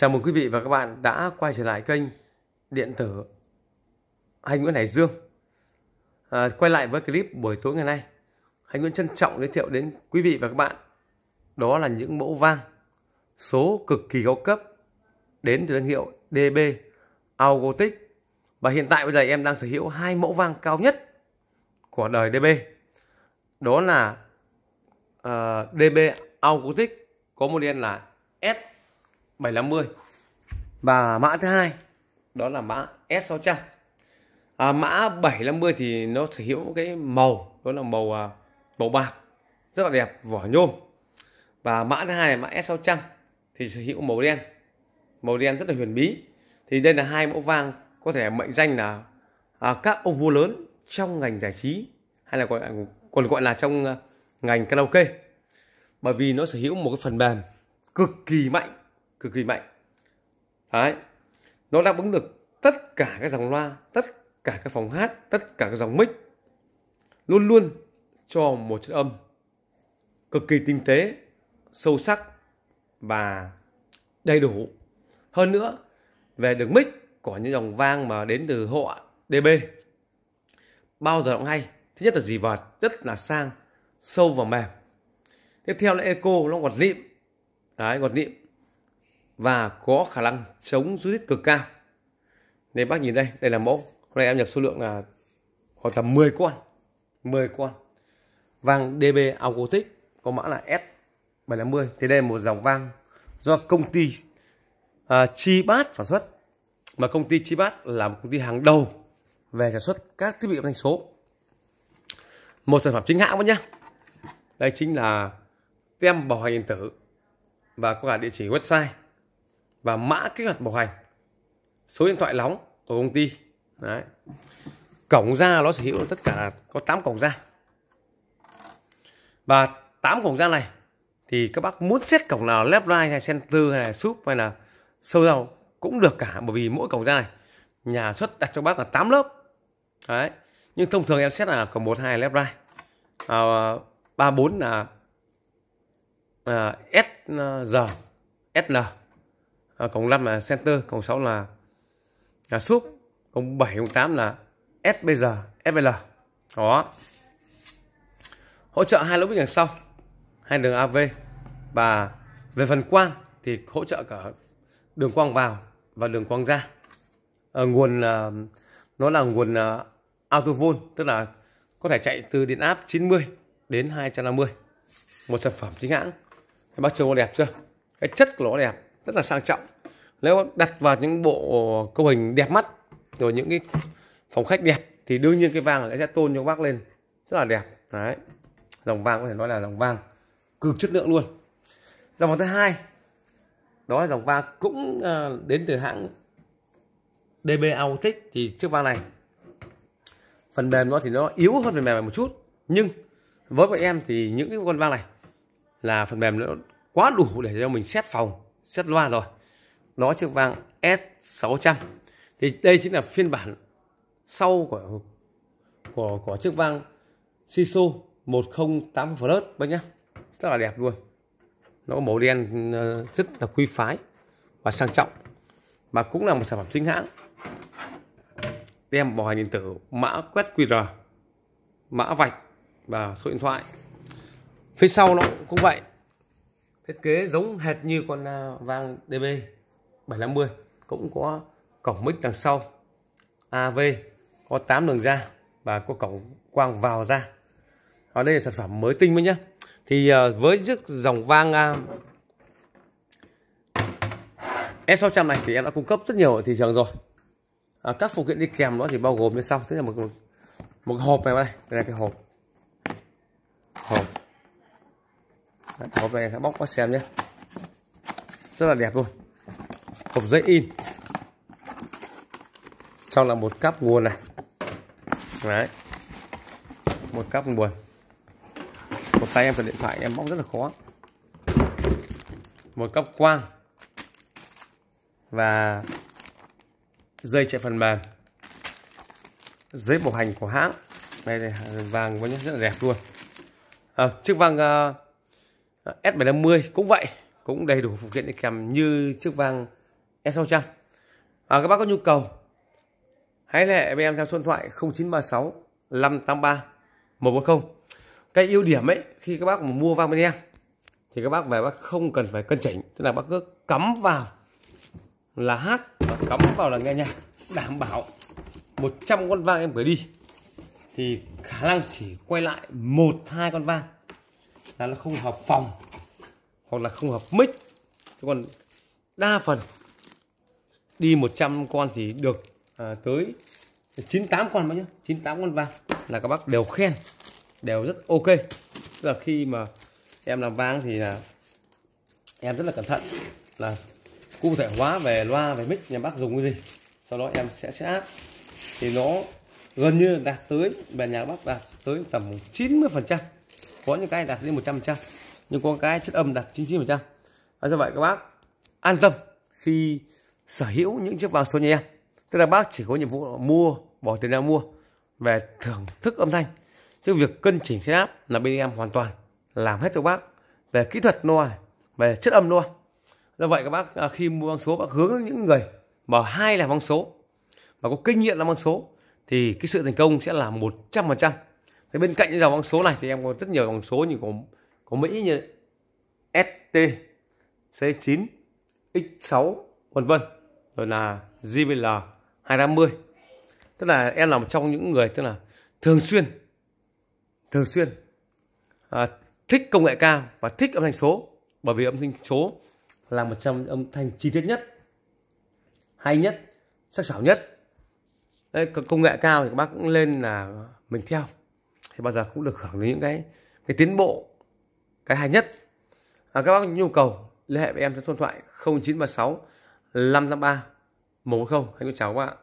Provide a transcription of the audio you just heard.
Chào mừng quý vị và các bạn đã quay trở lại kênh điện tử Anh Nguyễn Hải Dương. À, quay lại với clip buổi tối ngày nay, anh Nguyễn trân trọng giới thiệu đến quý vị và các bạn đó là những mẫu vang số cực kỳ cao cấp đến từ thương hiệu DB Algotic và hiện tại bây giờ em đang sở hữu hai mẫu vang cao nhất của đời DB. Đó là uh, à, DB Algotic có một đen là S 750 và mã thứ hai đó là mã S600 à, mã 750 thì nó sở hữu cái màu đó là màu à, màu bạc rất là đẹp vỏ nhôm và mã thứ hai là mã S600 thì sở hữu màu đen màu đen rất là huyền bí thì đây là hai mẫu vang có thể mệnh danh là à, các ông vua lớn trong ngành giải trí hay là gọi còn gọi là trong à, ngành karaoke bởi vì nó sở hữu một cái phần mềm cực kỳ mạnh cực kỳ mạnh đấy nó đáp ứng được tất cả các dòng loa tất cả các phòng hát tất cả các dòng mic luôn luôn cho một chất âm cực kỳ tinh tế sâu sắc và đầy đủ hơn nữa về đường mic có những dòng vang mà đến từ hộ DB bao giờ cũng hay thứ nhất là dì vợt rất là sang sâu và mềm tiếp theo là eco nó gọt lịm đấy gọt lịm và có khả năng chống rút đít cực cao nên bác nhìn đây đây là mẫu hôm nay em nhập số lượng là khoảng tầm 10 con 10 con vang DB Algotic có mã là S750 thì đây là một dòng vang do công ty uh, à, Chi Bát sản xuất mà công ty Chi Bát là một công ty hàng đầu về sản xuất các thiết bị âm thanh số một sản phẩm chính hãng vẫn nhé đây chính là tem bảo hành điện tử và có cả địa chỉ website và mã kích hoạt bảo hành số điện thoại nóng của công ty đấy cổng ra nó sở hữu tất cả có 8 cổng ra và 8 cổng ra này thì các bác muốn xét cổng nào left right hay center hay là súp hay là sâu rau cũng được cả bởi vì mỗi cổng ra này nhà xuất đặt cho bác là 8 lớp đấy nhưng thông thường em xét là cổng 1 2 left right à, 3 4 là à, S giờ SN à, cộng 5 là center cộng 6 là là súp, cộng 7 cộng 8 là SBG FL đó hỗ trợ hai lỗ vít đằng sau hai đường AV và về phần quang thì hỗ trợ cả đường quang vào và đường quang ra à, nguồn là ờ, nó là nguồn ờ, auto autovol tức là có thể chạy từ điện áp 90 đến 250 một sản phẩm chính hãng các bác trông có đẹp chưa cái chất của nó đẹp rất là sang trọng nếu đặt vào những bộ câu hình đẹp mắt rồi những cái phòng khách đẹp thì đương nhiên cái vàng sẽ tôn cho bác lên rất là đẹp đấy dòng vàng có thể nói là dòng vàng cực chất lượng luôn dòng thứ hai đó là dòng vàng cũng ờ, đến từ hãng DB Autic thì chiếc vàng này phần mềm nó thì nó yếu hơn phần mềm một chút nhưng với bọn em thì những cái con vang này là phần mềm nó quá đủ để cho mình xét phòng xét loa rồi nó chiếc vang S600 thì đây chính là phiên bản sau của của của chiếc vang Siso 108 Plus bác nhá rất là đẹp luôn nó có màu đen ờ, rất là quý phái và sang trọng mà cũng là một sản phẩm chính hãng đem bảo hành điện tử mã quét QR mã vạch và số điện thoại phía sau nó cũng vậy thiết kế giống hệt như con ờ, vang DB 750 cũng có cổng mic đằng sau AV có 8 đường ra và có cổng quang vào ra ở đây là sản phẩm mới tinh mới nhé thì ờ, với chiếc dòng vang à, S600 này thì em đã cung cấp rất nhiều ở thị trường rồi à, các phụ kiện đi kèm nó thì bao gồm như sau thế là một một, hộp này đây đây là cái hộp hộp hộp này sẽ bóc qua xem nhé rất là đẹp luôn hộp giấy in sau là một cáp nguồn này đấy một cáp nguồn một tay em cầm điện thoại em bóc rất là khó một cáp quang và dây chạy phần mềm giấy bảo hành của hãng đây này vàng vẫn rất là đẹp luôn à, chiếc vàng uh, à, S750 cũng vậy cũng đầy đủ phụ kiện đi kèm như chiếc vang S600 à, các bác có nhu cầu hãy lệ với em theo số điện thoại 0936 583 140 cái ưu điểm ấy khi các bác mua vang bên em thì các bác về bác không cần phải cân chỉnh tức là bác cứ cắm vào là hát và cắm vào là nghe nhạc đảm bảo 100 con vang em gửi đi thì khả năng chỉ quay lại một hai con vang là nó không hợp phòng hoặc là không hợp mic còn đa phần đi 100 con thì được à, tới 98 con bác nhá 98 con vàng là các bác đều khen đều rất ok tức là khi mà em làm vàng thì là em rất là cẩn thận là cụ thể hóa về loa về mic nhà bác dùng cái gì sau đó em sẽ sẽ áp thì nó gần như đạt tới về nhà bác đạt tới tầm 90 phần trăm có những cái đạt đến 100 trăm nhưng có cái chất âm đạt 99 phần trăm do vậy các bác an tâm khi sở hữu những chiếc vàng Sony em tức là bác chỉ có nhiệm vụ mua bỏ tiền ra mua về thưởng thức âm thanh chứ việc cân chỉnh xe áp là bên em hoàn toàn làm hết cho bác về kỹ thuật loa về chất âm loa do vậy các bác à, khi mua băng số bác hướng những người mà hai là băng số và có kinh nghiệm làm băng số thì cái sự thành công sẽ là 100% thế bên cạnh những dòng băng số này thì em có rất nhiều dòng số như của của Mỹ như ST C9 X6 vân vân rồi là JBL 250 tức là em là một trong những người tức là thường xuyên thường xuyên à, thích công nghệ cao và thích âm thanh số bởi vì âm thanh số là một trong âm thanh chi tiết nhất hay nhất sắc sảo nhất Đấy, công nghệ cao thì các bác cũng lên là mình theo thì bao giờ cũng được hưởng đến những cái cái tiến bộ cái hay nhất à, các bác nhu cầu liên hệ với em số điện thoại 0936 553 110 hãy có cháu các bạn